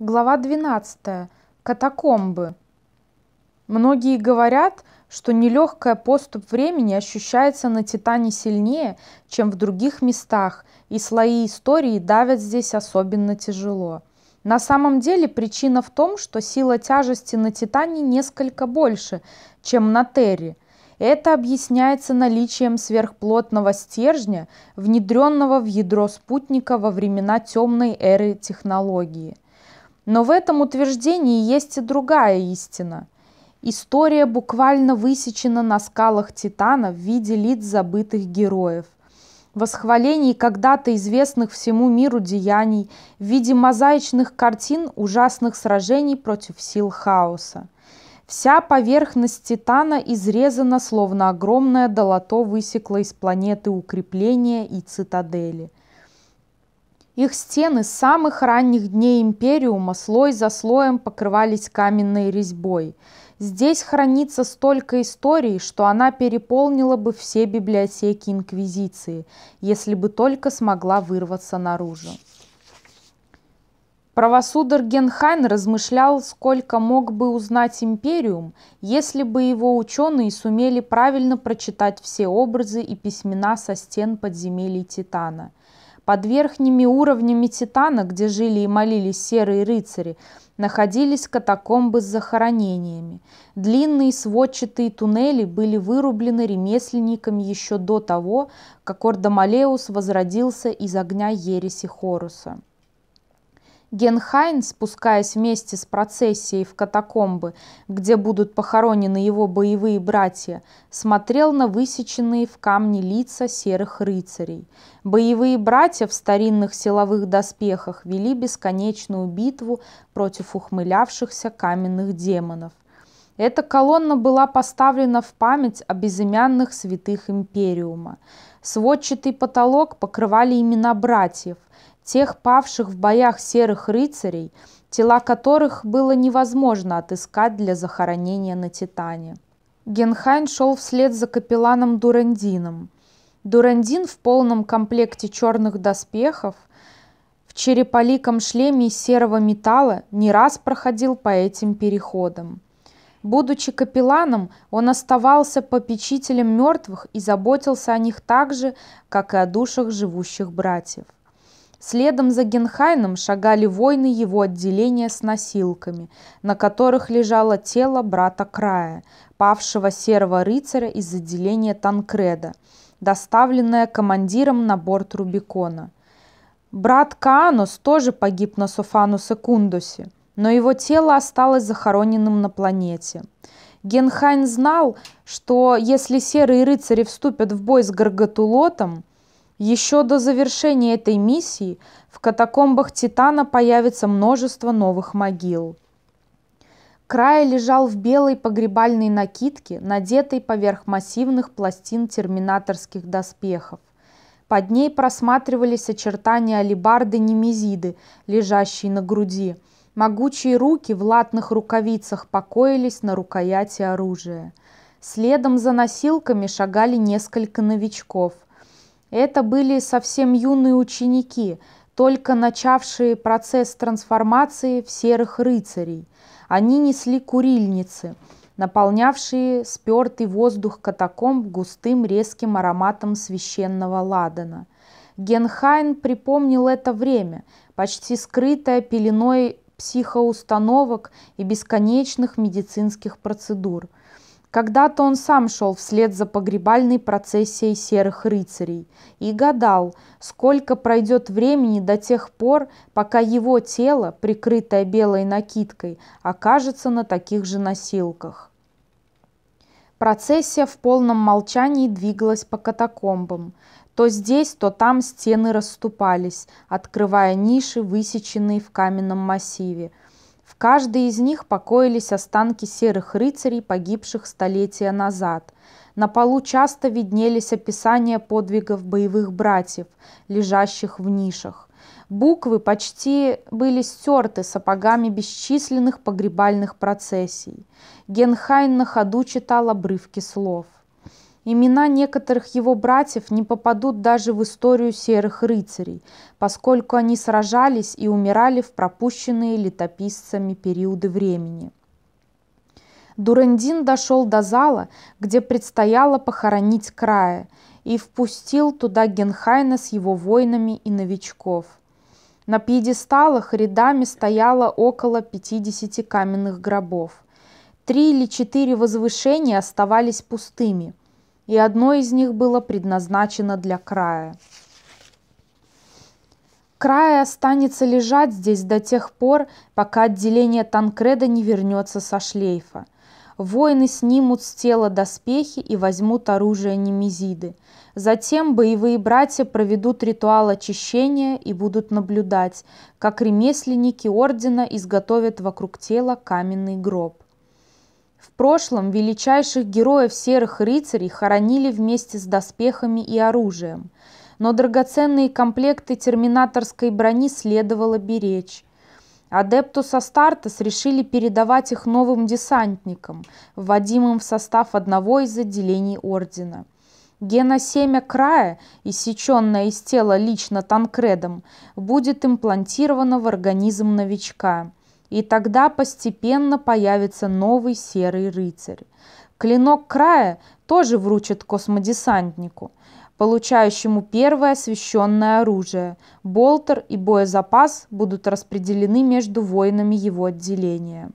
Глава 12. Катакомбы. Многие говорят, что нелегкая поступ времени ощущается на Титане сильнее, чем в других местах, и слои истории давят здесь особенно тяжело. На самом деле причина в том, что сила тяжести на Титане несколько больше, чем на Терре – это объясняется наличием сверхплотного стержня, внедренного в ядро спутника во времена темной эры технологии – но в этом утверждении есть и другая истина. История буквально высечена на скалах Титана в виде лиц забытых героев. Восхвалений когда-то известных всему миру деяний в виде мозаичных картин ужасных сражений против сил хаоса. Вся поверхность Титана изрезана, словно огромное долото высекло из планеты укрепления и цитадели – их стены с самых ранних дней Империума слой за слоем покрывались каменной резьбой. Здесь хранится столько историй, что она переполнила бы все библиотеки Инквизиции, если бы только смогла вырваться наружу. Правосудор Генхайн размышлял, сколько мог бы узнать Империум, если бы его ученые сумели правильно прочитать все образы и письмена со стен подземелий Титана. Под верхними уровнями Титана, где жили и молились серые рыцари, находились катакомбы с захоронениями. Длинные сводчатые туннели были вырублены ремесленниками еще до того, как Ордомалеус возродился из огня ереси Хоруса. Генхайн, спускаясь вместе с процессией в катакомбы, где будут похоронены его боевые братья, смотрел на высеченные в камне лица серых рыцарей. Боевые братья в старинных силовых доспехах вели бесконечную битву против ухмылявшихся каменных демонов. Эта колонна была поставлена в память о безымянных святых Империума. Сводчатый потолок покрывали имена братьев – тех павших в боях серых рыцарей, тела которых было невозможно отыскать для захоронения на Титане. Генхайн шел вслед за капелланом Дурандином. Дурандин в полном комплекте черных доспехов, в череполиком шлеме из серого металла не раз проходил по этим переходам. Будучи капелланом, он оставался попечителем мертвых и заботился о них так же, как и о душах живущих братьев. Следом за Генхайном шагали воины его отделения с носилками, на которых лежало тело брата Края, павшего серого рыцаря из отделения Танкреда, доставленное командиром на борт Рубикона. Брат Каанус тоже погиб на Суфану Секундусе, но его тело осталось захороненным на планете. Генхайн знал, что если серые рыцари вступят в бой с Гаргатулотом, еще до завершения этой миссии в катакомбах Титана появится множество новых могил. Край лежал в белой погребальной накидке, надетой поверх массивных пластин терминаторских доспехов. Под ней просматривались очертания алибарды Немезиды, лежащей на груди. Могучие руки в латных рукавицах покоились на рукояти оружия. Следом за носилками шагали несколько новичков – это были совсем юные ученики, только начавшие процесс трансформации в серых рыцарей. Они несли курильницы, наполнявшие спертый воздух катакомб густым резким ароматом священного ладана. Генхайн припомнил это время, почти скрытое пеленой психоустановок и бесконечных медицинских процедур – когда-то он сам шел вслед за погребальной процессией серых рыцарей и гадал, сколько пройдет времени до тех пор, пока его тело, прикрытое белой накидкой, окажется на таких же носилках. Процессия в полном молчании двигалась по катакомбам. То здесь, то там стены расступались, открывая ниши, высеченные в каменном массиве – в каждой из них покоились останки серых рыцарей, погибших столетия назад. На полу часто виднелись описания подвигов боевых братьев, лежащих в нишах. Буквы почти были стерты сапогами бесчисленных погребальных процессий. Генхайн на ходу читал обрывки слов. Имена некоторых его братьев не попадут даже в историю серых рыцарей, поскольку они сражались и умирали в пропущенные летописцами периоды времени. Дурандин дошел до зала, где предстояло похоронить края, и впустил туда Генхайна с его воинами и новичков. На пьедесталах рядами стояло около 50 каменных гробов. Три или четыре возвышения оставались пустыми – и одно из них было предназначено для края. Края останется лежать здесь до тех пор, пока отделение Танкреда не вернется со шлейфа. Воины снимут с тела доспехи и возьмут оружие Немезиды. Затем боевые братья проведут ритуал очищения и будут наблюдать, как ремесленники ордена изготовят вокруг тела каменный гроб. В прошлом величайших героев серых рыцарей хоронили вместе с доспехами и оружием, но драгоценные комплекты терминаторской брони следовало беречь. Адептус Астартес решили передавать их новым десантникам, вводимым в состав одного из отделений Ордена. Геносемя края, иссеченное из тела лично Танкредом, будет имплантировано в организм новичка и тогда постепенно появится новый серый рыцарь. Клинок края тоже вручат космодесантнику, получающему первое освещенное оружие. Болтер и боезапас будут распределены между воинами его отделения.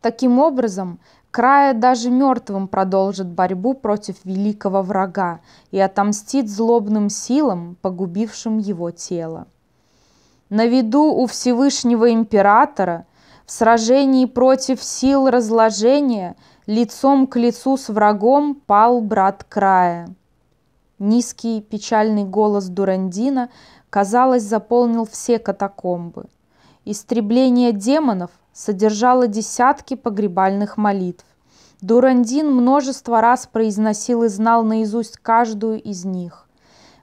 Таким образом, Края даже мертвым продолжит борьбу против великого врага и отомстит злобным силам, погубившим его тело на виду у Всевышнего Императора, в сражении против сил разложения, лицом к лицу с врагом пал брат края. Низкий печальный голос Дурандина, казалось, заполнил все катакомбы. Истребление демонов содержало десятки погребальных молитв. Дурандин множество раз произносил и знал наизусть каждую из них.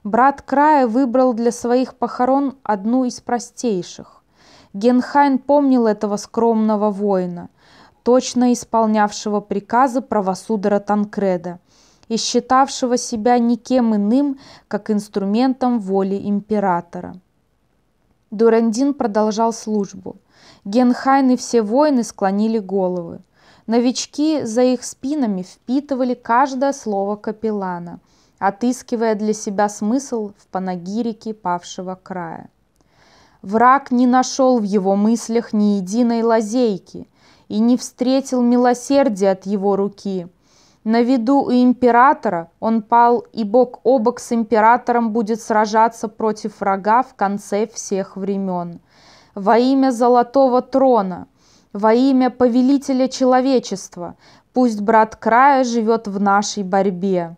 Брат края выбрал для своих похорон одну из простейших. Генхайн помнил этого скромного воина, точно исполнявшего приказы правосудора Танкреда и считавшего себя никем иным, как инструментом воли императора. Дурандин продолжал службу. Генхайн и все воины склонили головы. Новички за их спинами впитывали каждое слово капеллана – отыскивая для себя смысл в панагирике павшего края. Враг не нашел в его мыслях ни единой лазейки и не встретил милосердия от его руки. На виду у императора он пал и бок о бок с императором будет сражаться против врага в конце всех времен. Во имя Золотого Трона, во имя Повелителя Человечества, пусть брат края живет в нашей борьбе.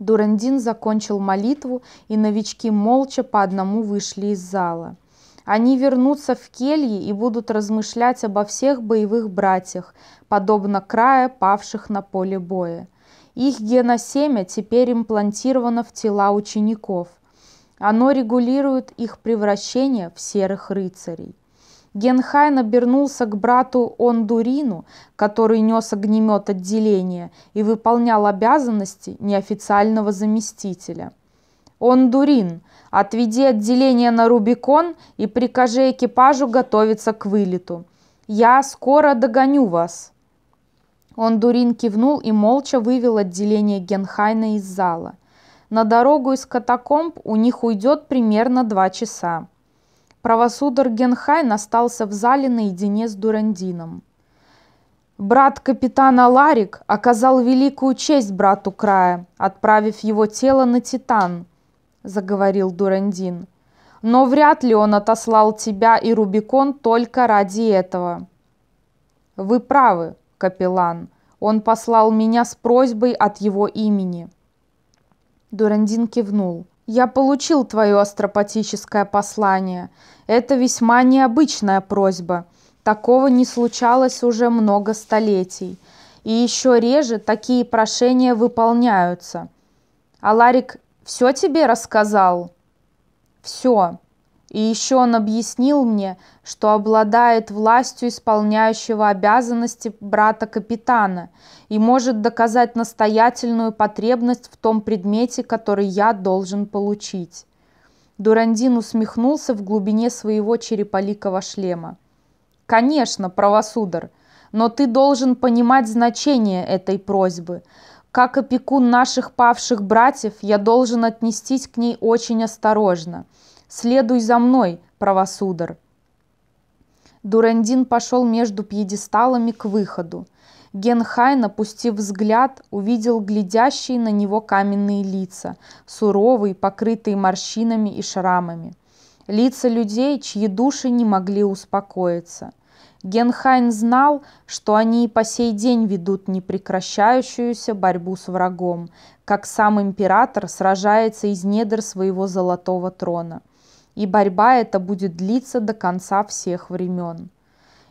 Дурандин закончил молитву, и новички молча по одному вышли из зала. Они вернутся в кельи и будут размышлять обо всех боевых братьях, подобно края, павших на поле боя. Их геносемя теперь имплантировано в тела учеников. Оно регулирует их превращение в серых рыцарей. Генхайн обернулся к брату Ондурину, который нес огнемет отделения и выполнял обязанности неофициального заместителя. «Ондурин, отведи отделение на Рубикон и прикажи экипажу готовиться к вылету. Я скоро догоню вас». Ондурин кивнул и молча вывел отделение Генхайна из зала. На дорогу из катакомб у них уйдет примерно два часа. Правосудор Генхайн остался в зале наедине с Дурандином. Брат капитана Ларик оказал великую честь брату края, отправив его тело на Титан, заговорил Дурандин. Но вряд ли он отослал тебя и Рубикон только ради этого. Вы правы, капеллан. Он послал меня с просьбой от его имени. Дурандин кивнул. Я получил твое астропатическое послание. Это весьма необычная просьба. Такого не случалось уже много столетий. И еще реже такие прошения выполняются. Аларик все тебе рассказал? Все. И еще он объяснил мне, что обладает властью исполняющего обязанности брата капитана и может доказать настоятельную потребность в том предмете, который я должен получить. Дурандин усмехнулся в глубине своего череполикого шлема. «Конечно, правосудар, но ты должен понимать значение этой просьбы. Как опекун наших павших братьев, я должен отнестись к ней очень осторожно». «Следуй за мной, правосудар!» Дурандин пошел между пьедесталами к выходу. Генхай, напустив взгляд, увидел глядящие на него каменные лица, суровые, покрытые морщинами и шрамами. Лица людей, чьи души не могли успокоиться. Генхайн знал, что они и по сей день ведут непрекращающуюся борьбу с врагом, как сам император сражается из недр своего золотого трона – и борьба эта будет длиться до конца всех времен.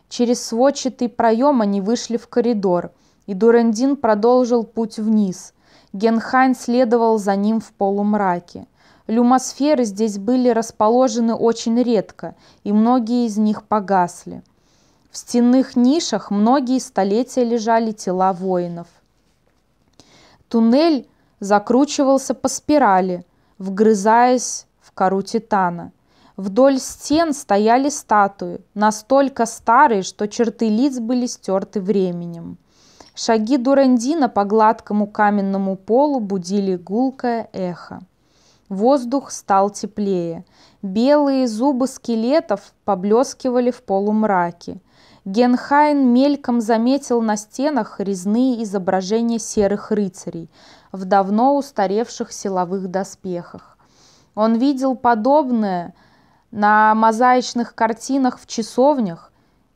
Через сводчатый проем они вышли в коридор, и Дурандин продолжил путь вниз. Генхайн следовал за ним в полумраке. Люмосферы здесь были расположены очень редко, и многие из них погасли. В стенных нишах многие столетия лежали тела воинов. Туннель закручивался по спирали, вгрызаясь кору титана. Вдоль стен стояли статуи, настолько старые, что черты лиц были стерты временем. Шаги Дурандина по гладкому каменному полу будили гулкое эхо. Воздух стал теплее. Белые зубы скелетов поблескивали в полумраке. Генхайн мельком заметил на стенах резные изображения серых рыцарей в давно устаревших силовых доспехах. Он видел подобное на мозаичных картинах в часовнях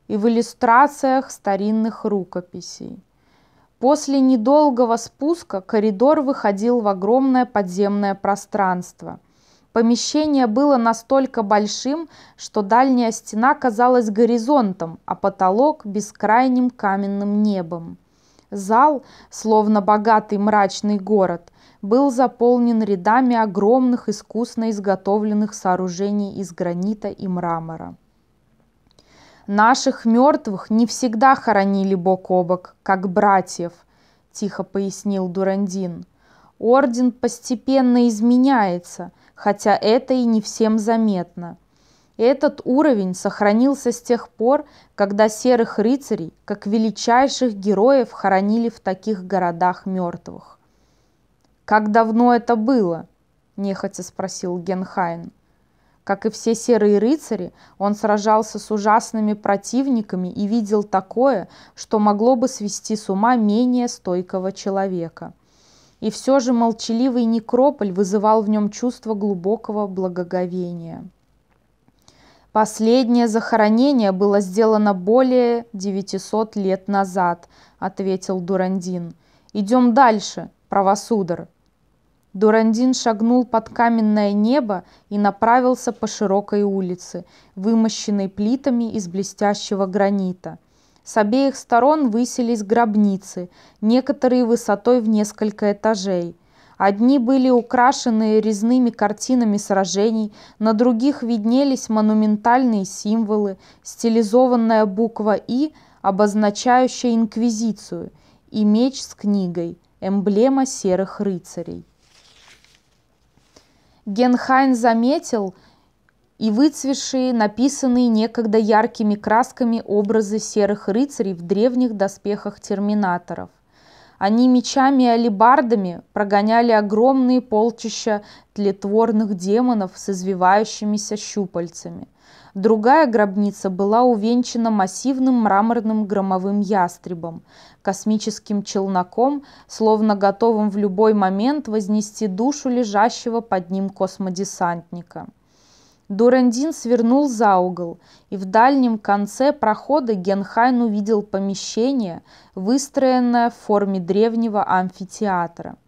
и в иллюстрациях старинных рукописей. После недолгого спуска коридор выходил в огромное подземное пространство. Помещение было настолько большим, что дальняя стена казалась горизонтом, а потолок – бескрайним каменным небом. Зал, словно богатый мрачный город, был заполнен рядами огромных искусно изготовленных сооружений из гранита и мрамора. «Наших мертвых не всегда хоронили бок о бок, как братьев», – тихо пояснил Дурандин. «Орден постепенно изменяется, хотя это и не всем заметно». Этот уровень сохранился с тех пор, когда серых рыцарей, как величайших героев, хоронили в таких городах мертвых. «Как давно это было?» – нехотя спросил Генхайн. Как и все серые рыцари, он сражался с ужасными противниками и видел такое, что могло бы свести с ума менее стойкого человека. И все же молчаливый некрополь вызывал в нем чувство глубокого благоговения. «Последнее захоронение было сделано более 900 лет назад», — ответил Дурандин. «Идем дальше, правосудар». Дурандин шагнул под каменное небо и направился по широкой улице, вымощенной плитами из блестящего гранита. С обеих сторон высились гробницы, некоторые высотой в несколько этажей. Одни были украшены резными картинами сражений, на других виднелись монументальные символы, стилизованная буква «И», обозначающая инквизицию, и меч с книгой, эмблема серых рыцарей. Генхайн заметил и выцветшие, написанные некогда яркими красками образы серых рыцарей в древних доспехах терминаторов. Они мечами и алебардами прогоняли огромные полчища тлетворных демонов с извивающимися щупальцами. Другая гробница была увенчана массивным мраморным громовым ястребом, космическим челноком, словно готовым в любой момент вознести душу лежащего под ним космодесантника. Дурандин свернул за угол, и в дальнем конце прохода Генхайн увидел помещение, выстроенное в форме древнего амфитеатра –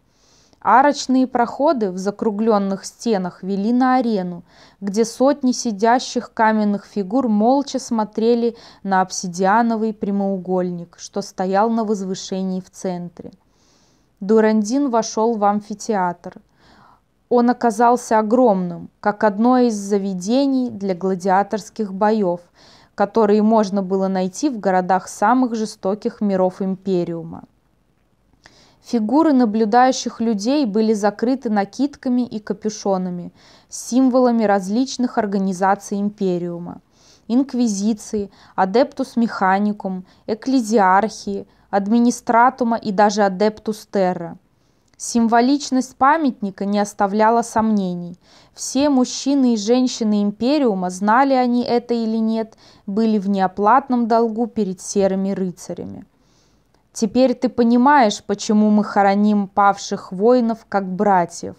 Арочные проходы в закругленных стенах вели на арену, где сотни сидящих каменных фигур молча смотрели на обсидиановый прямоугольник, что стоял на возвышении в центре. Дурандин вошел в амфитеатр. Он оказался огромным, как одно из заведений для гладиаторских боев, которые можно было найти в городах самых жестоких миров Империума. Фигуры наблюдающих людей были закрыты накидками и капюшонами, символами различных организаций Империума. Инквизиции, Адептус Механикум, Экклезиархии, Администратума и даже Адептус Терра. Символичность памятника не оставляла сомнений. Все мужчины и женщины Империума, знали они это или нет, были в неоплатном долгу перед серыми рыцарями. Теперь ты понимаешь, почему мы хороним павших воинов как братьев,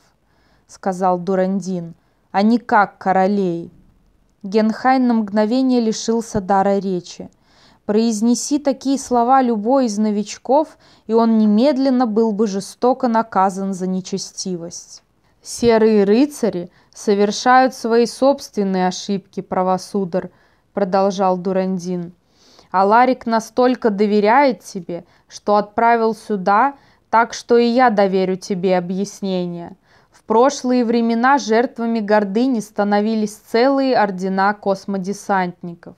сказал Дурандин, а не как королей. Генхай на мгновение лишился дара речи. Произнеси такие слова любой из новичков, и он немедленно был бы жестоко наказан за нечестивость. Серые рыцари совершают свои собственные ошибки, правосудар, продолжал Дурандин. А Ларик настолько доверяет тебе, что отправил сюда, так что и я доверю тебе объяснение. В прошлые времена жертвами гордыни становились целые ордена космодесантников.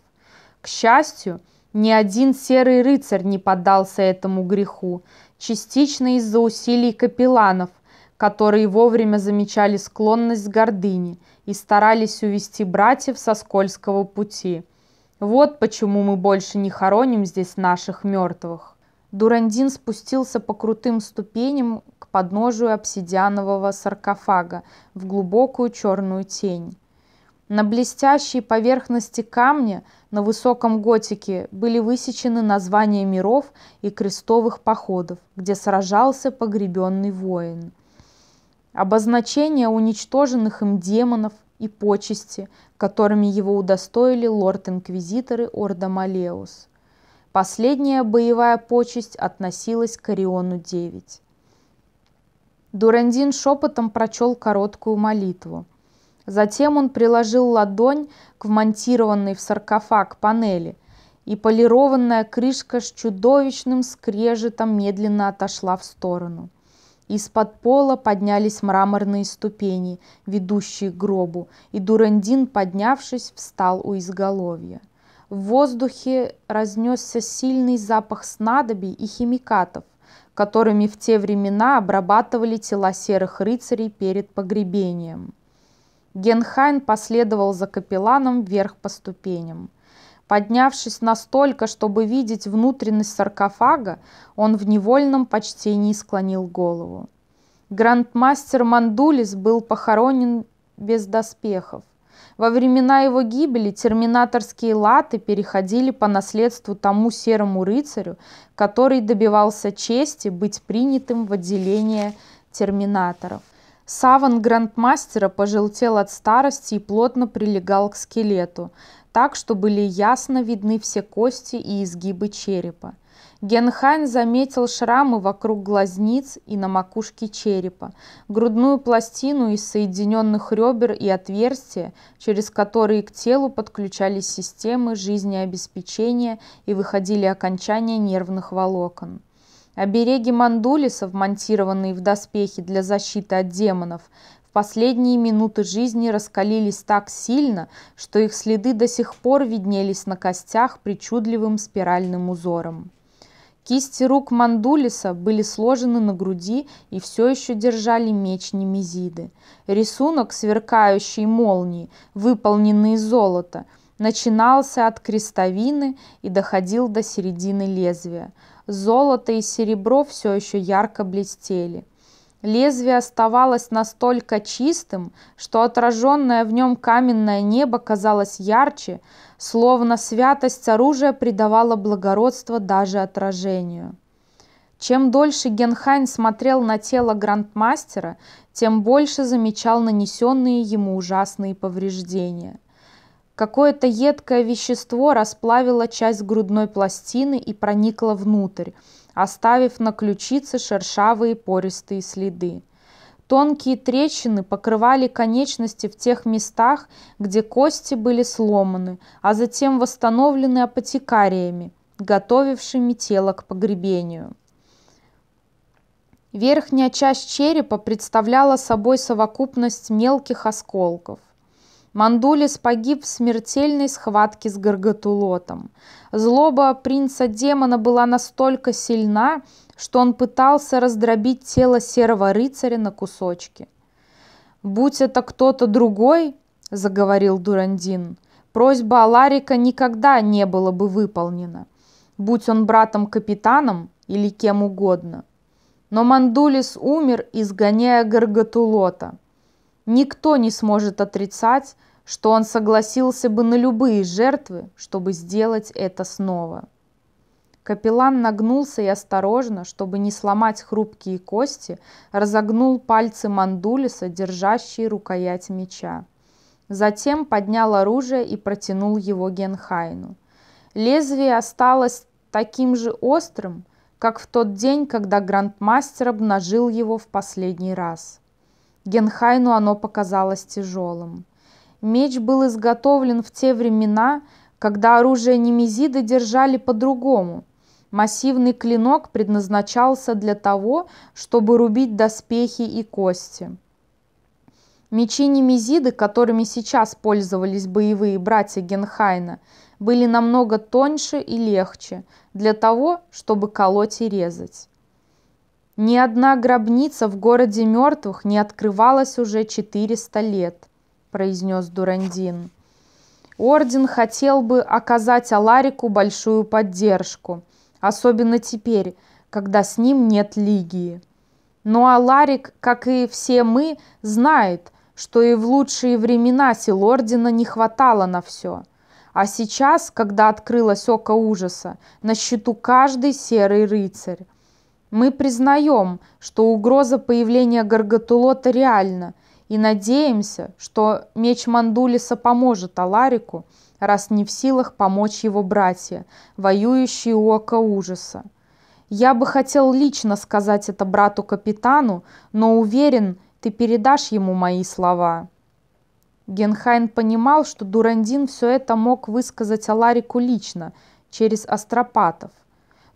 К счастью, ни один серый рыцарь не поддался этому греху, частично из-за усилий капелланов, которые вовремя замечали склонность к гордыне и старались увести братьев со скользкого пути – вот почему мы больше не хороним здесь наших мертвых. Дурандин спустился по крутым ступеням к подножию обсидианового саркофага в глубокую черную тень. На блестящей поверхности камня на высоком готике были высечены названия миров и крестовых походов, где сражался погребенный воин. Обозначения уничтоженных им демонов, и почести, которыми его удостоили лорд-инквизиторы Орда Малеус. Последняя боевая почесть относилась к Ориону-9. Дурандин шепотом прочел короткую молитву. Затем он приложил ладонь к вмонтированной в саркофаг панели, и полированная крышка с чудовищным скрежетом медленно отошла в сторону – из-под пола поднялись мраморные ступени, ведущие к гробу, и Дурандин, поднявшись, встал у изголовья. В воздухе разнесся сильный запах снадобий и химикатов, которыми в те времена обрабатывали тела серых рыцарей перед погребением. Генхайн последовал за капелланом вверх по ступеням – Поднявшись настолько, чтобы видеть внутренность саркофага, он в невольном почтении склонил голову. Грандмастер Мандулис был похоронен без доспехов. Во времена его гибели терминаторские латы переходили по наследству тому серому рыцарю, который добивался чести быть принятым в отделение терминаторов. Саван грандмастера пожелтел от старости и плотно прилегал к скелету так, что были ясно видны все кости и изгибы черепа. Генхайн заметил шрамы вокруг глазниц и на макушке черепа, грудную пластину из соединенных ребер и отверстия, через которые к телу подключались системы жизнеобеспечения и выходили окончания нервных волокон. Обереги Мандулиса, вмонтированные в доспехи для защиты от демонов, в последние минуты жизни раскалились так сильно, что их следы до сих пор виднелись на костях причудливым спиральным узором. Кисти рук Мандулиса были сложены на груди и все еще держали меч Немезиды. Рисунок сверкающей молнии, выполненный из золота, начинался от крестовины и доходил до середины лезвия. Золото и серебро все еще ярко блестели. Лезвие оставалось настолько чистым, что отраженное в нем каменное небо казалось ярче, словно святость оружия придавала благородство даже отражению. Чем дольше Генхайн смотрел на тело грандмастера, тем больше замечал нанесенные ему ужасные повреждения. Какое-то едкое вещество расплавило часть грудной пластины и проникло внутрь – оставив на ключице шершавые пористые следы. Тонкие трещины покрывали конечности в тех местах, где кости были сломаны, а затем восстановлены апотекариями, готовившими тело к погребению. Верхняя часть черепа представляла собой совокупность мелких осколков. Мандулис погиб в смертельной схватке с Гаргатулотом. Злоба принца-демона была настолько сильна, что он пытался раздробить тело серого рыцаря на кусочки. «Будь это кто-то другой», — заговорил Дурандин, — «просьба Аларика никогда не была бы выполнена, будь он братом-капитаном или кем угодно». Но Мандулис умер, изгоняя Гаргатулота — Никто не сможет отрицать, что он согласился бы на любые жертвы, чтобы сделать это снова. Капеллан нагнулся и осторожно, чтобы не сломать хрупкие кости, разогнул пальцы мандулиса, держащие рукоять меча. Затем поднял оружие и протянул его Генхайну. Лезвие осталось таким же острым, как в тот день, когда грандмастер обнажил его в последний раз. Генхайну оно показалось тяжелым. Меч был изготовлен в те времена, когда оружие немезиды держали по-другому. Массивный клинок предназначался для того, чтобы рубить доспехи и кости. Мечи немезиды, которыми сейчас пользовались боевые братья Генхайна, были намного тоньше и легче для того, чтобы колоть и резать. Ни одна гробница в городе мертвых не открывалась уже 400 лет, произнес Дурандин. Орден хотел бы оказать Аларику большую поддержку, особенно теперь, когда с ним нет Лигии. Но Аларик, как и все мы, знает, что и в лучшие времена сил Ордена не хватало на все. А сейчас, когда открылось око ужаса, на счету каждый серый рыцарь. Мы признаем, что угроза появления Гаргатулота реальна, и надеемся, что меч Мандулиса поможет Аларику, раз не в силах помочь его братья, воюющие у ока ужаса. Я бы хотел лично сказать это брату-капитану, но уверен, ты передашь ему мои слова». Генхайн понимал, что Дурандин все это мог высказать Аларику лично, через Астропатов.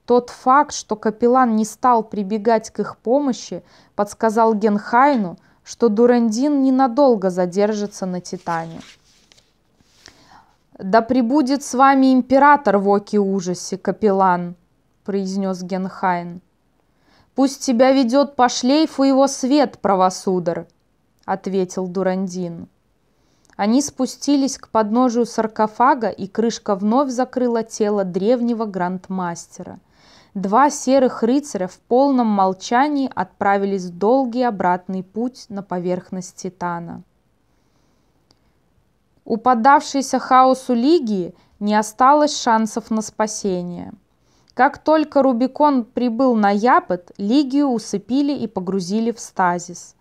Тот факт, что капеллан не стал прибегать к их помощи, подсказал Генхайну, что Дурандин ненадолго задержится на Титане. «Да прибудет с вами император в оке ужасе, капеллан!» – произнес Генхайн. «Пусть тебя ведет по шлейфу его свет, правосудар!» – ответил Дурандин. Они спустились к подножию саркофага, и крышка вновь закрыла тело древнего грандмастера – два серых рыцаря в полном молчании отправились в долгий обратный путь на поверхность Титана. У поддавшейся хаосу Лигии не осталось шансов на спасение. Как только Рубикон прибыл на Япот, Лигию усыпили и погрузили в стазис.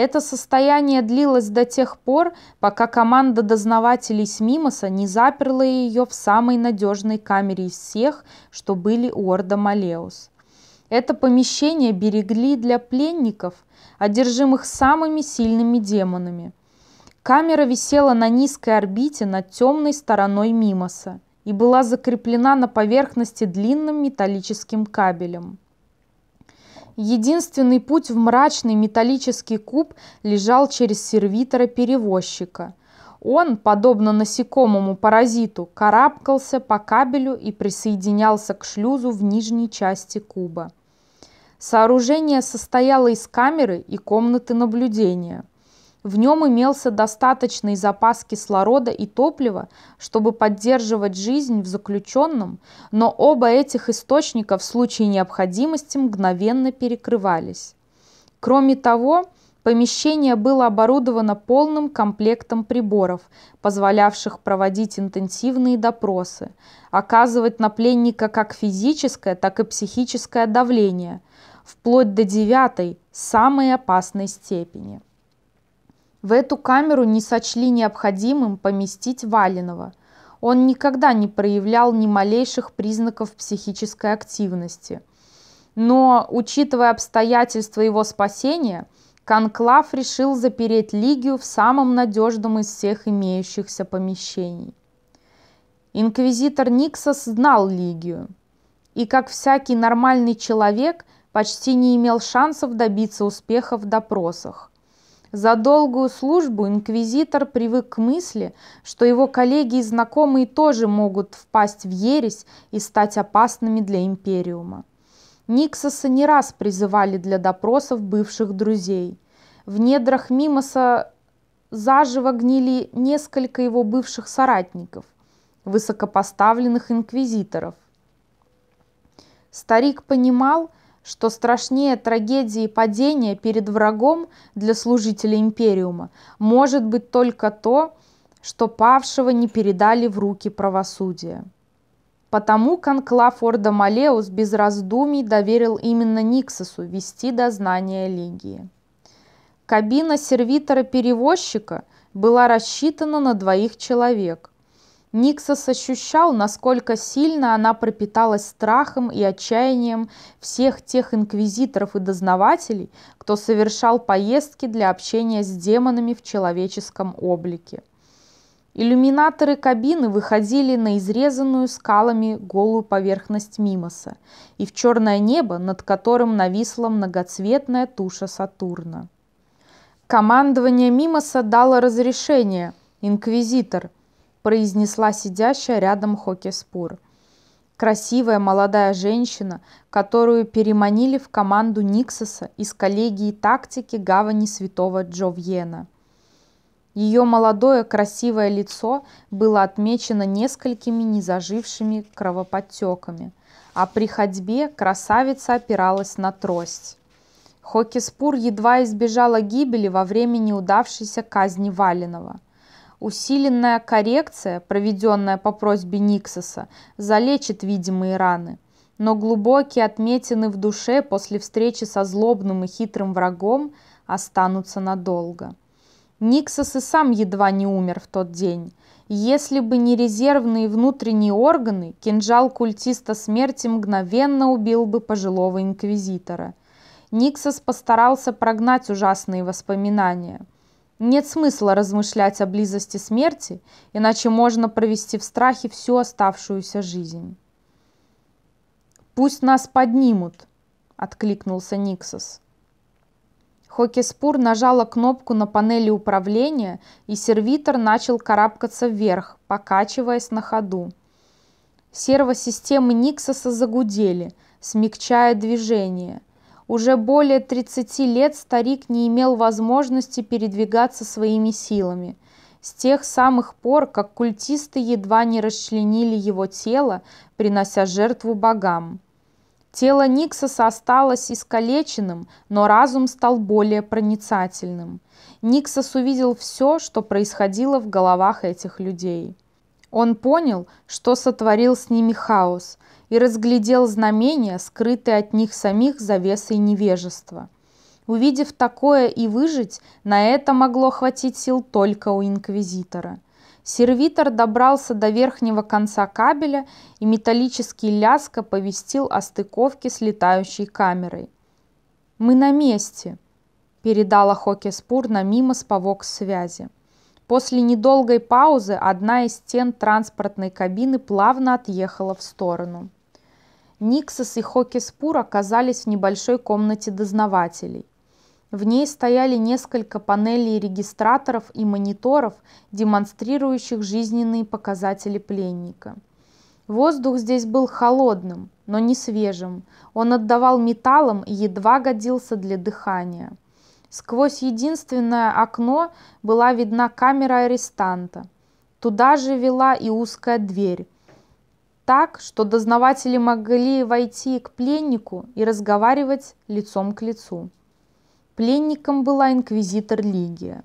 Это состояние длилось до тех пор, пока команда дознавателей с Мимоса не заперла ее в самой надежной камере из всех, что были у Орда Малеус. Это помещение берегли для пленников, одержимых самыми сильными демонами. Камера висела на низкой орбите над темной стороной Мимоса и была закреплена на поверхности длинным металлическим кабелем. Единственный путь в мрачный металлический куб лежал через сервитора-перевозчика. Он, подобно насекомому-паразиту, карабкался по кабелю и присоединялся к шлюзу в нижней части куба. Сооружение состояло из камеры и комнаты наблюдения – в нем имелся достаточный запас кислорода и топлива, чтобы поддерживать жизнь в заключенном, но оба этих источника в случае необходимости мгновенно перекрывались. Кроме того, помещение было оборудовано полным комплектом приборов, позволявших проводить интенсивные допросы, оказывать на пленника как физическое, так и психическое давление, вплоть до девятой, самой опасной степени. В эту камеру не сочли необходимым поместить Валенова. Он никогда не проявлял ни малейших признаков психической активности. Но, учитывая обстоятельства его спасения, Конклав решил запереть Лигию в самом надежном из всех имеющихся помещений. Инквизитор Никсос знал Лигию и, как всякий нормальный человек, почти не имел шансов добиться успеха в допросах. За долгую службу инквизитор привык к мысли, что его коллеги и знакомые тоже могут впасть в ересь и стать опасными для империума. Никсоса не раз призывали для допросов бывших друзей. В недрах Мимоса заживо гнили несколько его бывших соратников, высокопоставленных инквизиторов. Старик понимал, что страшнее трагедии падения перед врагом для служителей Империума может быть только то, что павшего не передали в руки правосудия. Потому конклав Орда Малеус без раздумий доверил именно Никсосу вести дознание Лигии. Кабина сервитора-перевозчика была рассчитана на двоих человек, Никсос ощущал, насколько сильно она пропиталась страхом и отчаянием всех тех инквизиторов и дознавателей, кто совершал поездки для общения с демонами в человеческом облике. Иллюминаторы кабины выходили на изрезанную скалами голую поверхность Мимоса и в черное небо, над которым нависла многоцветная туша Сатурна. Командование Мимоса дало разрешение. Инквизитор – произнесла сидящая рядом Хокеспур. Красивая молодая женщина, которую переманили в команду Никсоса из коллегии тактики гавани святого Джовьена. Ее молодое красивое лицо было отмечено несколькими незажившими кровоподтеками, а при ходьбе красавица опиралась на трость. Хокиспур едва избежала гибели во время неудавшейся казни Валинова – Усиленная коррекция, проведенная по просьбе Никсоса, залечит видимые раны. Но глубокие отметины в душе после встречи со злобным и хитрым врагом останутся надолго. Никсос и сам едва не умер в тот день. Если бы не резервные внутренние органы, кинжал культиста смерти мгновенно убил бы пожилого инквизитора. Никсос постарался прогнать ужасные воспоминания – нет смысла размышлять о близости смерти, иначе можно провести в страхе всю оставшуюся жизнь. «Пусть нас поднимут», — откликнулся Никсос. Хокеспур нажала кнопку на панели управления, и сервитор начал карабкаться вверх, покачиваясь на ходу. Сервосистемы Никсоса загудели, смягчая движение — уже более 30 лет старик не имел возможности передвигаться своими силами. С тех самых пор, как культисты едва не расчленили его тело, принося жертву богам. Тело Никсоса осталось искалеченным, но разум стал более проницательным. Никсос увидел все, что происходило в головах этих людей. Он понял, что сотворил с ними хаос, и разглядел знамения, скрытые от них самих завесой невежества. Увидев такое и выжить, на это могло хватить сил только у инквизитора. Сервитор добрался до верхнего конца кабеля, и металлический лязг оповестил о стыковке с летающей камерой. «Мы на месте», – передала Спур на мимос по связи После недолгой паузы одна из стен транспортной кабины плавно отъехала в сторону. Никсос и Хокиспур оказались в небольшой комнате дознавателей. В ней стояли несколько панелей регистраторов и мониторов, демонстрирующих жизненные показатели пленника. Воздух здесь был холодным, но не свежим. Он отдавал металлом и едва годился для дыхания. Сквозь единственное окно была видна камера арестанта. Туда же вела и узкая дверь, так, что дознаватели могли войти к пленнику и разговаривать лицом к лицу. Пленником была инквизитор Лигия.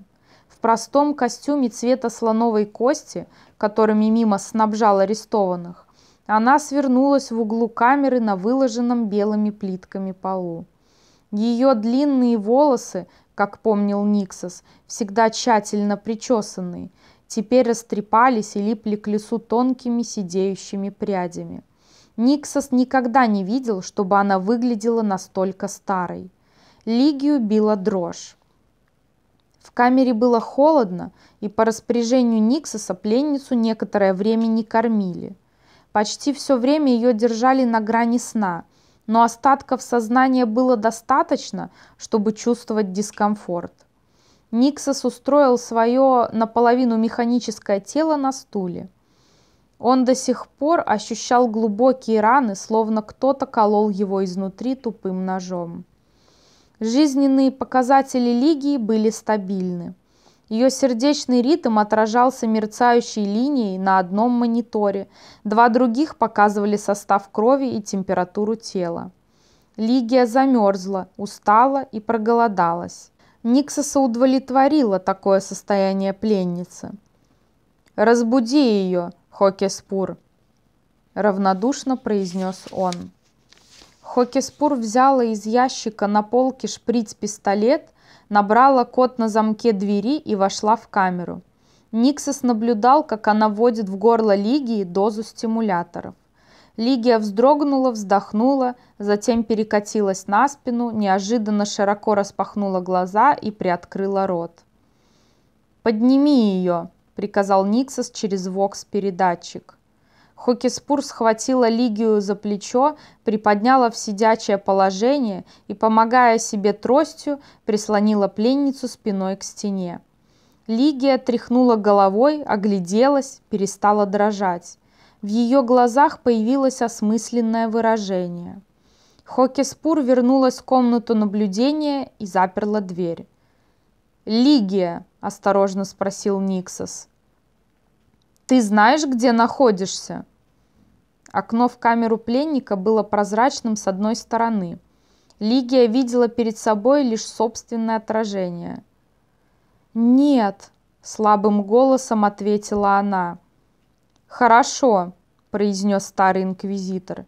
В простом костюме цвета слоновой кости, которыми мимо снабжал арестованных, она свернулась в углу камеры на выложенном белыми плитками полу. Ее длинные волосы, как помнил Никсос, всегда тщательно причесанные – теперь растрепались и липли к лесу тонкими сидеющими прядями. Никсос никогда не видел, чтобы она выглядела настолько старой. Лигию била дрожь. В камере было холодно, и по распоряжению Никсоса пленницу некоторое время не кормили. Почти все время ее держали на грани сна, но остатков сознания было достаточно, чтобы чувствовать дискомфорт. Никсос устроил свое наполовину механическое тело на стуле. Он до сих пор ощущал глубокие раны, словно кто-то колол его изнутри тупым ножом. Жизненные показатели Лигии были стабильны. Ее сердечный ритм отражался мерцающей линией на одном мониторе, два других показывали состав крови и температуру тела. Лигия замерзла, устала и проголодалась. Никсоса удовлетворило такое состояние пленницы. «Разбуди ее, Хокеспур», — равнодушно произнес он. Хокеспур взяла из ящика на полке шприц-пистолет, набрала код на замке двери и вошла в камеру. Никсос наблюдал, как она вводит в горло Лигии дозу стимуляторов. Лигия вздрогнула, вздохнула, затем перекатилась на спину, неожиданно широко распахнула глаза и приоткрыла рот. «Подними ее!» – приказал Никсос через вокс-передатчик. Хокиспур схватила Лигию за плечо, приподняла в сидячее положение и, помогая себе тростью, прислонила пленницу спиной к стене. Лигия тряхнула головой, огляделась, перестала дрожать. В ее глазах появилось осмысленное выражение. Хокеспур вернулась в комнату наблюдения и заперла дверь. «Лигия», – осторожно спросил Никсос. «Ты знаешь, где находишься?» Окно в камеру пленника было прозрачным с одной стороны. Лигия видела перед собой лишь собственное отражение. «Нет», – слабым голосом ответила она. «Хорошо», – произнес старый инквизитор.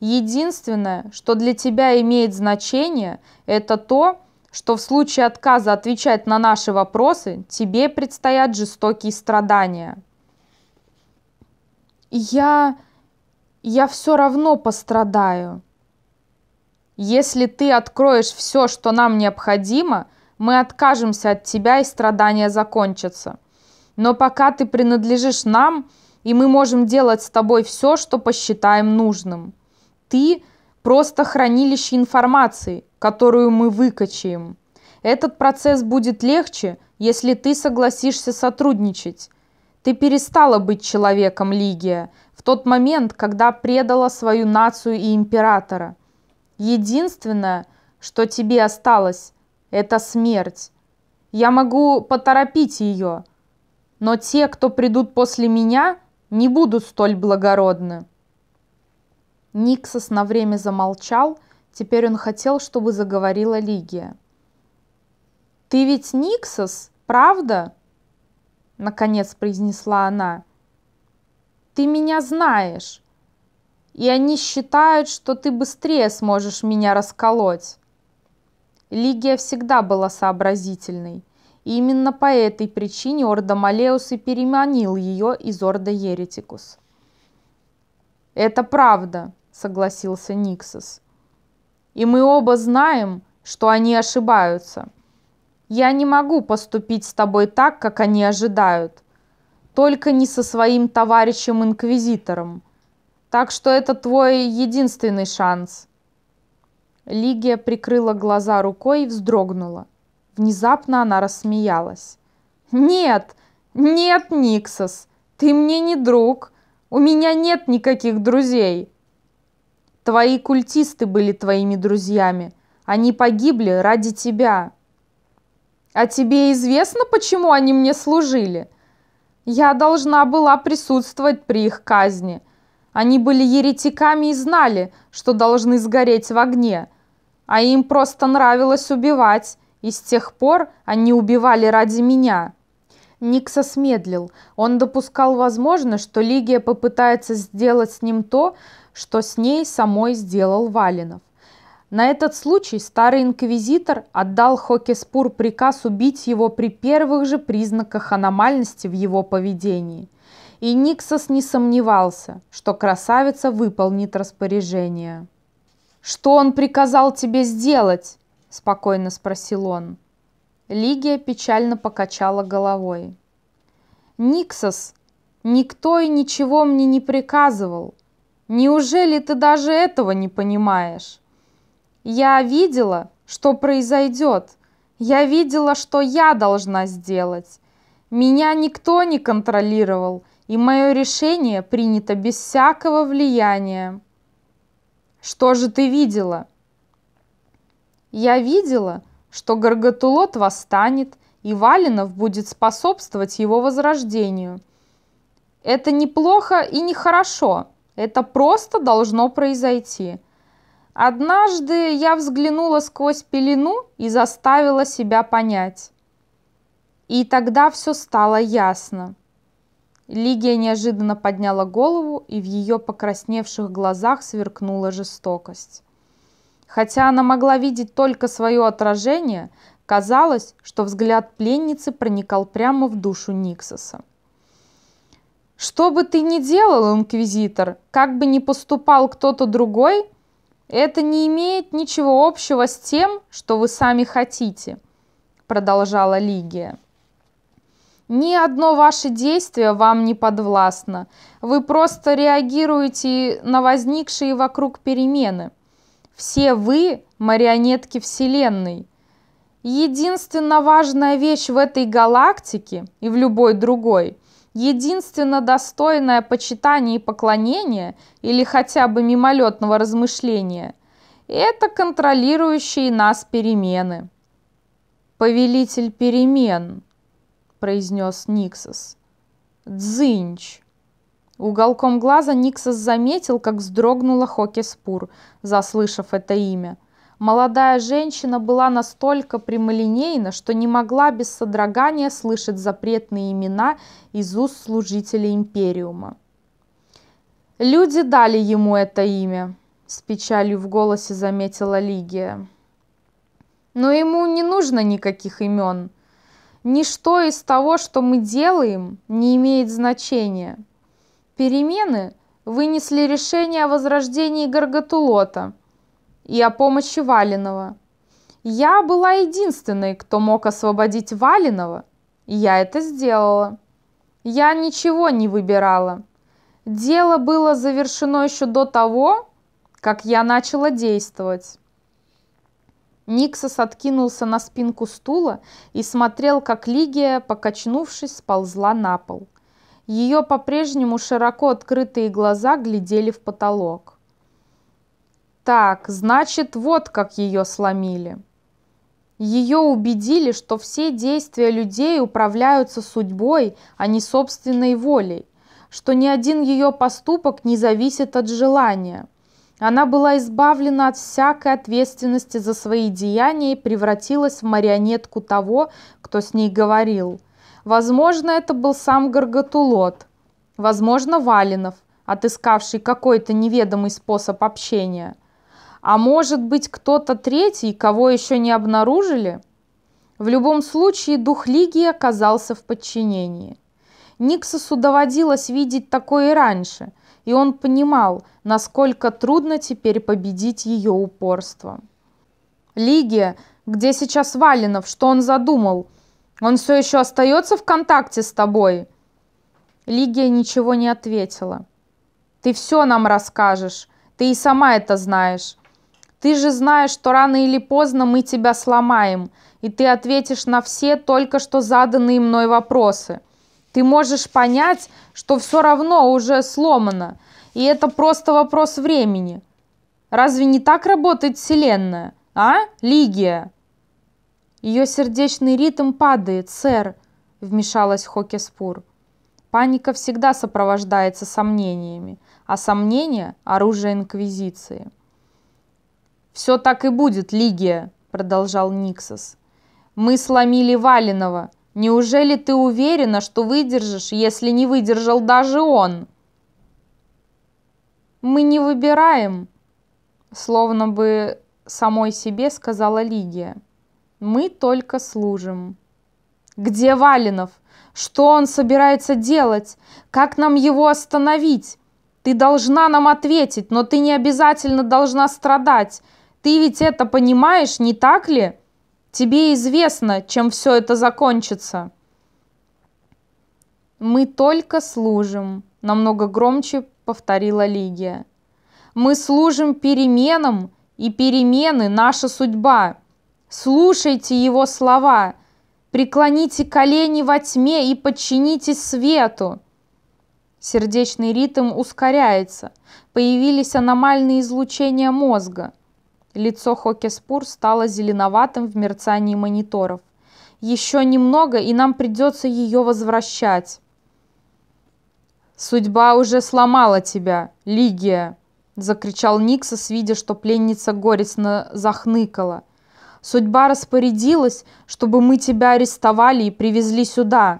«Единственное, что для тебя имеет значение, это то, что в случае отказа отвечать на наши вопросы, тебе предстоят жестокие страдания». «Я... я все равно пострадаю», если ты откроешь все, что нам необходимо, мы откажемся от тебя и страдания закончатся. Но пока ты принадлежишь нам, и мы можем делать с тобой все, что посчитаем нужным. Ты просто хранилище информации, которую мы выкачаем. Этот процесс будет легче, если ты согласишься сотрудничать. Ты перестала быть человеком, Лигия, в тот момент, когда предала свою нацию и императора. Единственное, что тебе осталось, это смерть. Я могу поторопить ее, но те, кто придут после меня – не будут столь благородны. Никсос на время замолчал, теперь он хотел, чтобы заговорила Лигия. «Ты ведь Никсос, правда?» — наконец произнесла она. «Ты меня знаешь, и они считают, что ты быстрее сможешь меня расколоть». Лигия всегда была сообразительной — и именно по этой причине Орда Малеус и переманил ее из Орда Еретикус. «Это правда», — согласился Никсос. «И мы оба знаем, что они ошибаются. Я не могу поступить с тобой так, как они ожидают, только не со своим товарищем-инквизитором. Так что это твой единственный шанс». Лигия прикрыла глаза рукой и вздрогнула – Внезапно она рассмеялась. «Нет, нет, Никсос, ты мне не друг. У меня нет никаких друзей». «Твои культисты были твоими друзьями. Они погибли ради тебя». «А тебе известно, почему они мне служили?» «Я должна была присутствовать при их казни. Они были еретиками и знали, что должны сгореть в огне. А им просто нравилось убивать и с тех пор они убивали ради меня». Никса смедлил. Он допускал возможно, что Лигия попытается сделать с ним то, что с ней самой сделал Валинов. На этот случай старый инквизитор отдал Хокеспур приказ убить его при первых же признаках аномальности в его поведении. И Никсос не сомневался, что красавица выполнит распоряжение. «Что он приказал тебе сделать?» спокойно спросил он. Лигия печально покачала головой. «Никсос, никто и ничего мне не приказывал. Неужели ты даже этого не понимаешь? Я видела, что произойдет. Я видела, что я должна сделать. Меня никто не контролировал, и мое решение принято без всякого влияния». «Что же ты видела?» Я видела, что Гаргатулот восстанет, и Валинов будет способствовать его возрождению. Это неплохо и нехорошо, это просто должно произойти. Однажды я взглянула сквозь пелену и заставила себя понять. И тогда все стало ясно. Лигия неожиданно подняла голову, и в ее покрасневших глазах сверкнула жестокость. Хотя она могла видеть только свое отражение, казалось, что взгляд пленницы проникал прямо в душу Никсоса. «Что бы ты ни делал, инквизитор, как бы ни поступал кто-то другой, это не имеет ничего общего с тем, что вы сами хотите», продолжала Лигия. Ни одно ваше действие вам не подвластно. Вы просто реагируете на возникшие вокруг перемены. Все вы – марионетки Вселенной. Единственно важная вещь в этой галактике и в любой другой, единственно достойное почитания и поклонения или хотя бы мимолетного размышления – это контролирующие нас перемены. «Повелитель перемен», – произнес Никсос. «Дзынч». Уголком глаза Никсос заметил, как вздрогнула Хоки заслышав это имя. Молодая женщина была настолько прямолинейна, что не могла без содрогания слышать запретные имена из уст служителей Империума. «Люди дали ему это имя», — с печалью в голосе заметила Лигия. «Но ему не нужно никаких имен. Ничто из того, что мы делаем, не имеет значения», перемены вынесли решение о возрождении Гаргатулота и о помощи Валинова. Я была единственной, кто мог освободить Валинова, и я это сделала. Я ничего не выбирала. Дело было завершено еще до того, как я начала действовать. Никсос откинулся на спинку стула и смотрел, как Лигия, покачнувшись, сползла на пол. Ее по-прежнему широко открытые глаза глядели в потолок. Так, значит, вот как ее сломили. Ее убедили, что все действия людей управляются судьбой, а не собственной волей, что ни один ее поступок не зависит от желания. Она была избавлена от всякой ответственности за свои деяния и превратилась в марионетку того, кто с ней говорил – Возможно, это был сам Гаргатулот, возможно, Валинов, отыскавший какой-то неведомый способ общения. А может быть, кто-то третий, кого еще не обнаружили? В любом случае, дух Лиги оказался в подчинении. Никсосу доводилось видеть такое и раньше, и он понимал, насколько трудно теперь победить ее упорство. Лигия, где сейчас Валинов, что он задумал – он все еще остается в контакте с тобой?» Лигия ничего не ответила. «Ты все нам расскажешь. Ты и сама это знаешь. Ты же знаешь, что рано или поздно мы тебя сломаем, и ты ответишь на все только что заданные мной вопросы. Ты можешь понять, что все равно уже сломано, и это просто вопрос времени. Разве не так работает Вселенная, а, Лигия?» Ее сердечный ритм падает, сэр, вмешалась Хокеспур. Паника всегда сопровождается сомнениями, а сомнения – оружие инквизиции. «Все так и будет, Лигия», – продолжал Никсос. «Мы сломили Валинова. Неужели ты уверена, что выдержишь, если не выдержал даже он?» «Мы не выбираем», – словно бы самой себе сказала Лигия. Мы только служим. Где Валинов? Что он собирается делать? Как нам его остановить? Ты должна нам ответить, но ты не обязательно должна страдать. Ты ведь это понимаешь, не так ли? Тебе известно, чем все это закончится. Мы только служим, намного громче повторила Лигия. Мы служим переменам, и перемены наша судьба. Слушайте его слова. Преклоните колени во тьме и подчинитесь свету. Сердечный ритм ускоряется. Появились аномальные излучения мозга. Лицо Хокеспур стало зеленоватым в мерцании мониторов. Еще немного, и нам придется ее возвращать. «Судьба уже сломала тебя, Лигия!» — закричал Никсос, видя, что пленница горестно захныкала — Судьба распорядилась, чтобы мы тебя арестовали и привезли сюда.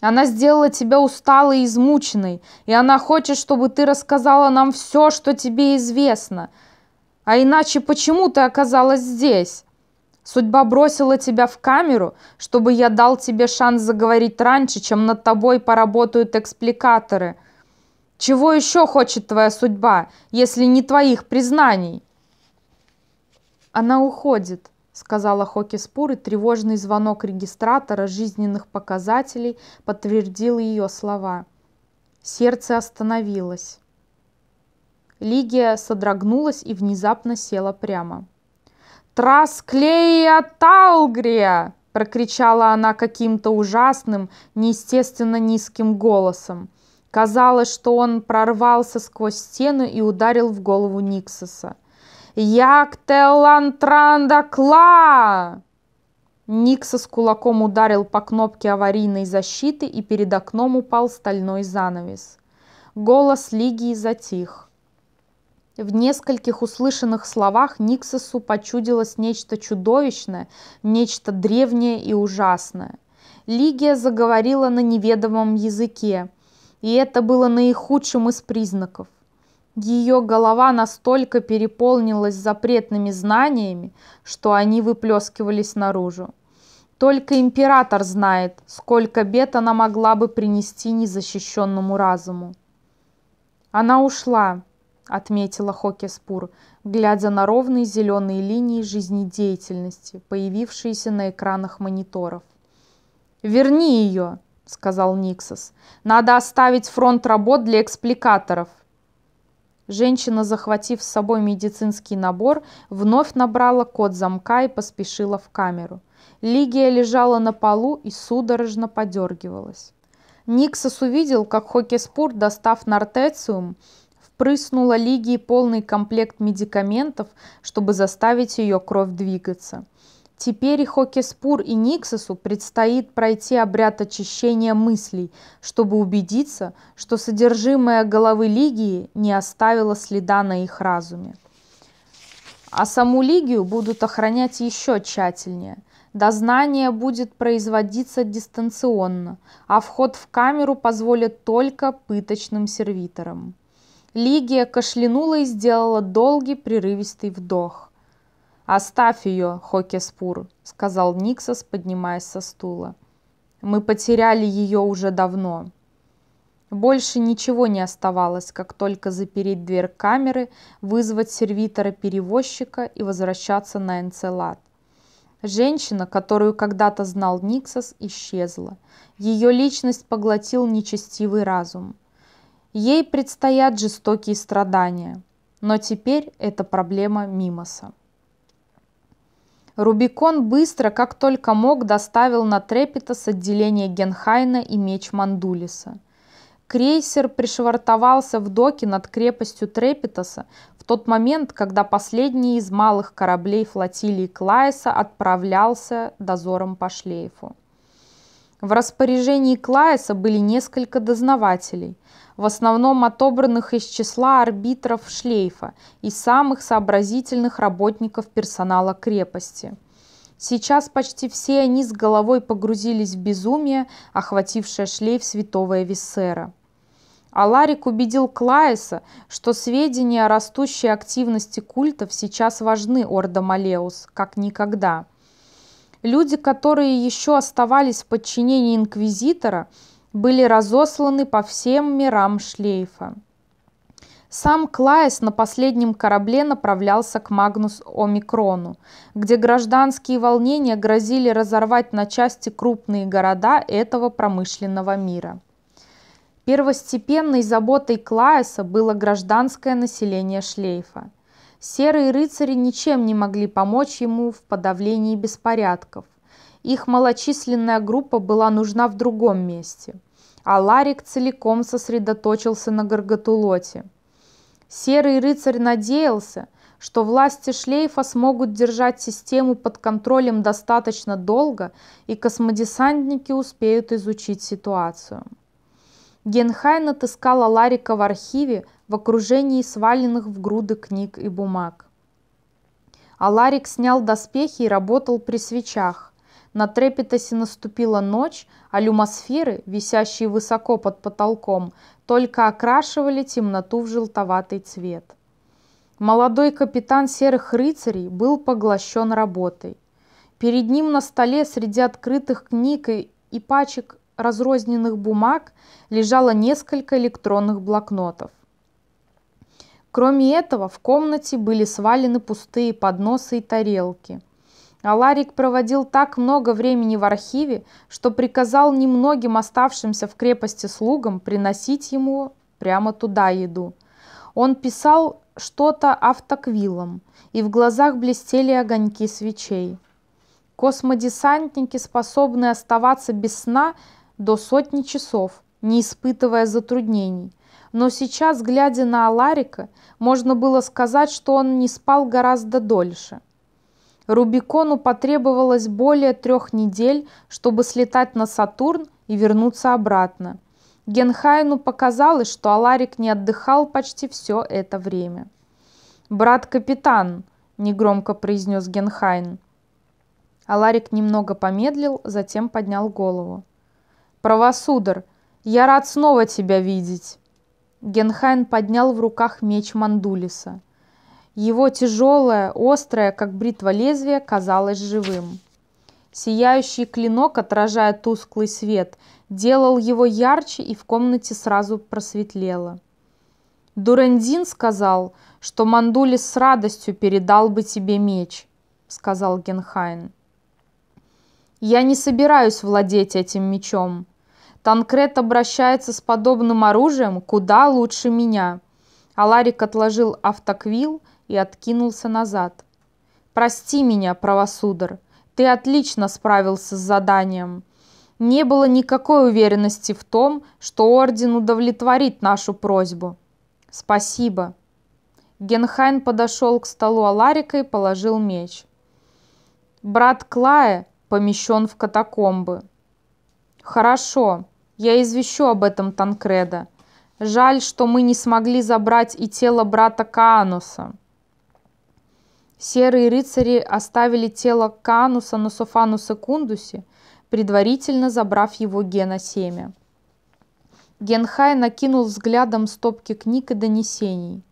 Она сделала тебя усталой и измученной, и она хочет, чтобы ты рассказала нам все, что тебе известно. А иначе почему ты оказалась здесь? Судьба бросила тебя в камеру, чтобы я дал тебе шанс заговорить раньше, чем над тобой поработают экспликаторы. Чего еще хочет твоя судьба, если не твоих признаний?» она уходит», — сказала Хоки и тревожный звонок регистратора жизненных показателей подтвердил ее слова. Сердце остановилось. Лигия содрогнулась и внезапно села прямо. «Трасклея Талгрия!» – прокричала она каким-то ужасным, неестественно низким голосом. Казалось, что он прорвался сквозь стену и ударил в голову Никсоса. Як Кла! Никса с кулаком ударил по кнопке аварийной защиты, и перед окном упал стальной занавес. Голос Лигии затих. В нескольких услышанных словах Никсосу почудилось нечто чудовищное, нечто древнее и ужасное. Лигия заговорила на неведомом языке, и это было наихудшим из признаков. Ее голова настолько переполнилась запретными знаниями, что они выплескивались наружу. Только император знает, сколько бед она могла бы принести незащищенному разуму. «Она ушла», — отметила Хокеспур, глядя на ровные зеленые линии жизнедеятельности, появившиеся на экранах мониторов. «Верни ее», — сказал Никсос. «Надо оставить фронт работ для экспликаторов». Женщина, захватив с собой медицинский набор, вновь набрала код замка и поспешила в камеру. Лигия лежала на полу и судорожно подергивалась. Никсос увидел, как Хокеспур, достав нартециум, впрыснула Лигии полный комплект медикаментов, чтобы заставить ее кровь двигаться – Теперь Хокеспур и Никсосу предстоит пройти обряд очищения мыслей, чтобы убедиться, что содержимое головы Лигии не оставило следа на их разуме. А саму Лигию будут охранять еще тщательнее. Дознание будет производиться дистанционно, а вход в камеру позволят только пыточным сервиторам. Лигия кашлянула и сделала долгий прерывистый вдох – «Оставь ее, Хокеспур», — сказал Никсос, поднимаясь со стула. «Мы потеряли ее уже давно». Больше ничего не оставалось, как только запереть дверь камеры, вызвать сервитора-перевозчика и возвращаться на Энцелад. Женщина, которую когда-то знал Никсос, исчезла. Ее личность поглотил нечестивый разум. Ей предстоят жестокие страдания, но теперь это проблема Мимоса. Рубикон быстро, как только мог, доставил на Трепета с отделения Генхайна и меч Мандулиса. Крейсер пришвартовался в доке над крепостью Трепетаса в тот момент, когда последний из малых кораблей флотилии Клайса отправлялся дозором по шлейфу. В распоряжении Клаеса были несколько дознавателей, в основном отобранных из числа арбитров шлейфа и самых сообразительных работников персонала крепости. Сейчас почти все они с головой погрузились в безумие, охватившее шлейф святого Эвиссера. Аларик убедил Клаеса, что сведения о растущей активности культов сейчас важны Орда Малеус, как никогда – Люди, которые еще оставались в подчинении инквизитора, были разосланы по всем мирам шлейфа. Сам Клайс на последнем корабле направлялся к Магнус Омикрону, где гражданские волнения грозили разорвать на части крупные города этого промышленного мира. Первостепенной заботой Клайса было гражданское население шлейфа. Серые рыцари ничем не могли помочь ему в подавлении беспорядков. Их малочисленная группа была нужна в другом месте, а Ларик целиком сосредоточился на Гаргатулоте. Серый рыцарь надеялся, что власти шлейфа смогут держать систему под контролем достаточно долго, и космодесантники успеют изучить ситуацию. Генхайн отыскала Ларика в архиве в окружении сваленных в груды книг и бумаг. А Ларик снял доспехи и работал при свечах. На Трепетосе наступила ночь, а люмосферы, висящие высоко под потолком, только окрашивали темноту в желтоватый цвет. Молодой капитан серых рыцарей был поглощен работой. Перед ним на столе среди открытых книг и пачек разрозненных бумаг лежало несколько электронных блокнотов. Кроме этого, в комнате были свалены пустые подносы и тарелки. Аларик проводил так много времени в архиве, что приказал немногим оставшимся в крепости слугам приносить ему прямо туда еду. Он писал что-то автоквилом, и в глазах блестели огоньки свечей. Космодесантники, способные оставаться без сна, до сотни часов, не испытывая затруднений. Но сейчас, глядя на Аларика, можно было сказать, что он не спал гораздо дольше. Рубикону потребовалось более трех недель, чтобы слетать на Сатурн и вернуться обратно. Генхайну показалось, что Аларик не отдыхал почти все это время. «Брат-капитан», – негромко произнес Генхайн. Аларик немного помедлил, затем поднял голову. «Правосудар, я рад снова тебя видеть!» Генхайн поднял в руках меч Мандулиса. Его тяжелое, острое, как бритва лезвие, казалось живым. Сияющий клинок, отражая тусклый свет, делал его ярче и в комнате сразу просветлело. «Дурандин сказал, что Мандулис с радостью передал бы тебе меч», — сказал Генхайн. Я не собираюсь владеть этим мечом. Танкрет обращается с подобным оружием куда лучше меня. Аларик отложил автоквил и откинулся назад. Прости меня, правосудор. Ты отлично справился с заданием. Не было никакой уверенности в том, что орден удовлетворит нашу просьбу. Спасибо. Генхайн подошел к столу Аларика и положил меч. Брат Клая помещен в катакомбы. Хорошо, я извещу об этом Танкреда. Жаль, что мы не смогли забрать и тело брата Каануса. Серые рыцари оставили тело Кануса на Софану Секундусе, предварительно забрав его гена семя. Генхай накинул взглядом стопки книг и донесений.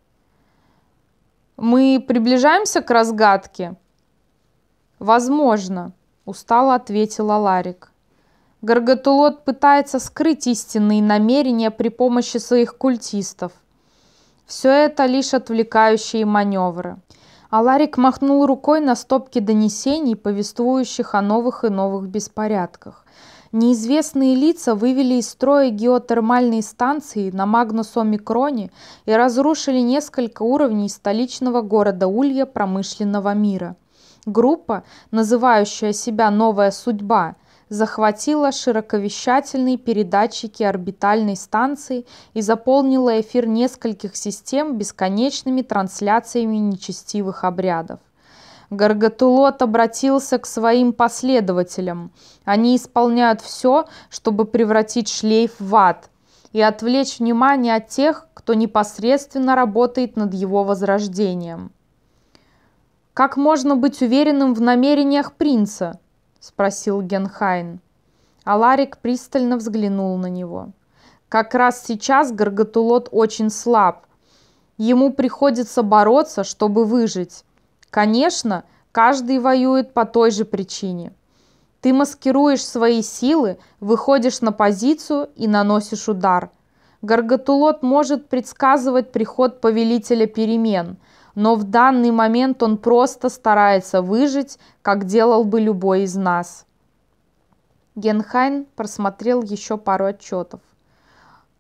«Мы приближаемся к разгадке?» «Возможно», устало ответила Ларик. Гаргатулот пытается скрыть истинные намерения при помощи своих культистов. Все это лишь отвлекающие маневры. Аларик махнул рукой на стопки донесений, повествующих о новых и новых беспорядках. Неизвестные лица вывели из строя геотермальные станции на Магнусомикроне и разрушили несколько уровней столичного города Улья промышленного мира – Группа, называющая себя «Новая судьба», захватила широковещательные передатчики орбитальной станции и заполнила эфир нескольких систем бесконечными трансляциями нечестивых обрядов. Гаргатулот обратился к своим последователям. Они исполняют все, чтобы превратить шлейф в ад и отвлечь внимание от тех, кто непосредственно работает над его возрождением. «Как можно быть уверенным в намерениях принца?» – спросил Генхайн. Аларик пристально взглянул на него. «Как раз сейчас Горготулот очень слаб. Ему приходится бороться, чтобы выжить. Конечно, каждый воюет по той же причине. Ты маскируешь свои силы, выходишь на позицию и наносишь удар. Горготулот может предсказывать приход повелителя перемен – но в данный момент он просто старается выжить, как делал бы любой из нас. Генхайн просмотрел еще пару отчетов.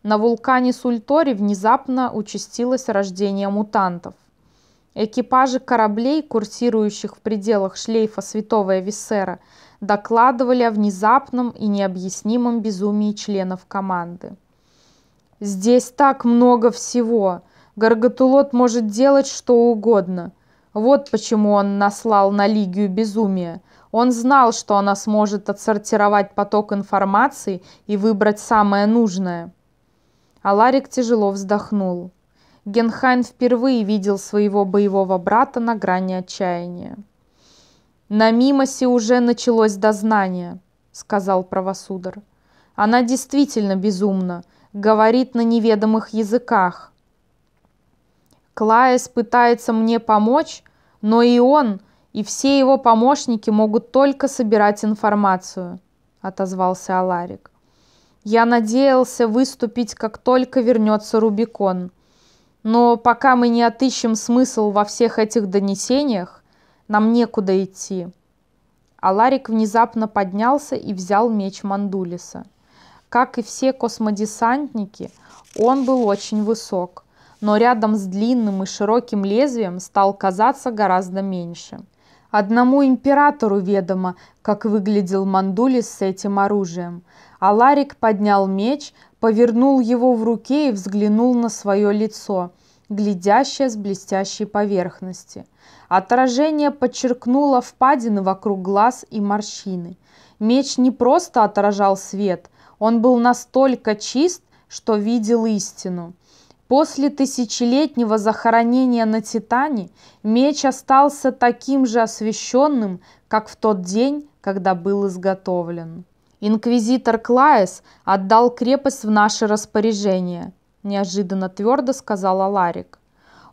На вулкане Сультори внезапно участилось рождение мутантов. Экипажи кораблей, курсирующих в пределах шлейфа Святого Эвиссера, докладывали о внезапном и необъяснимом безумии членов команды. «Здесь так много всего!» Гарготулот может делать что угодно. Вот почему он наслал на Лигию безумие. Он знал, что она сможет отсортировать поток информации и выбрать самое нужное. Аларик тяжело вздохнул. Генхайн впервые видел своего боевого брата на грани отчаяния. «На Мимосе уже началось дознание», — сказал правосудар. «Она действительно безумна, говорит на неведомых языках, Клаес пытается мне помочь, но и он, и все его помощники могут только собирать информацию», — отозвался Аларик. «Я надеялся выступить, как только вернется Рубикон. Но пока мы не отыщем смысл во всех этих донесениях, нам некуда идти». Аларик внезапно поднялся и взял меч Мандулиса. Как и все космодесантники, он был очень высок но рядом с длинным и широким лезвием стал казаться гораздо меньше. Одному императору ведомо, как выглядел Мандулис с этим оружием. Аларик поднял меч, повернул его в руке и взглянул на свое лицо, глядящее с блестящей поверхности. Отражение подчеркнуло впадины вокруг глаз и морщины. Меч не просто отражал свет, он был настолько чист, что видел истину – После тысячелетнего захоронения на Титане меч остался таким же освященным, как в тот день, когда был изготовлен. «Инквизитор Клаес отдал крепость в наше распоряжение», – неожиданно твердо сказала Ларик.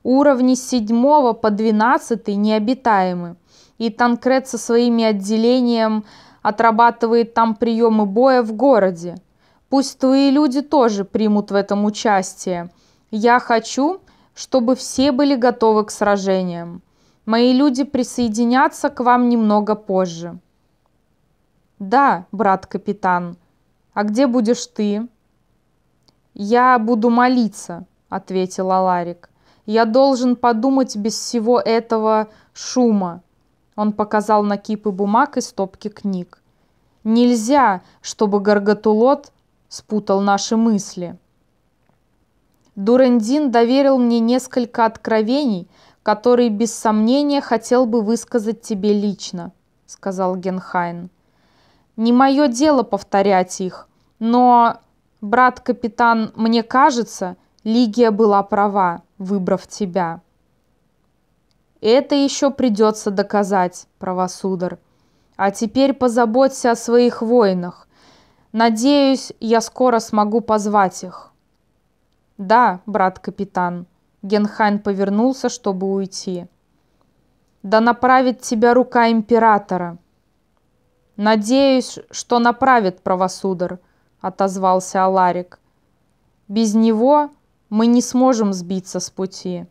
«Уровни с 7 по 12 необитаемы, и Танкрет со своими отделением отрабатывает там приемы боя в городе. Пусть твои люди тоже примут в этом участие, я хочу, чтобы все были готовы к сражениям. Мои люди присоединятся к вам немного позже». «Да, брат-капитан. А где будешь ты?» «Я буду молиться», — ответил Аларик. «Я должен подумать без всего этого шума». Он показал на кипы бумаг и стопки книг. «Нельзя, чтобы Гаргатулот спутал наши мысли». Дурендин доверил мне несколько откровений, которые, без сомнения, хотел бы высказать тебе лично», — сказал Генхайн. «Не мое дело повторять их, но, брат-капитан, мне кажется, Лигия была права, выбрав тебя». «Это еще придется доказать, правосудар. А теперь позаботься о своих воинах. Надеюсь, я скоро смогу позвать их». «Да, брат капитан». Генхайн повернулся, чтобы уйти. «Да направит тебя рука императора!» «Надеюсь, что направит правосудар, отозвался Аларик. «Без него мы не сможем сбиться с пути».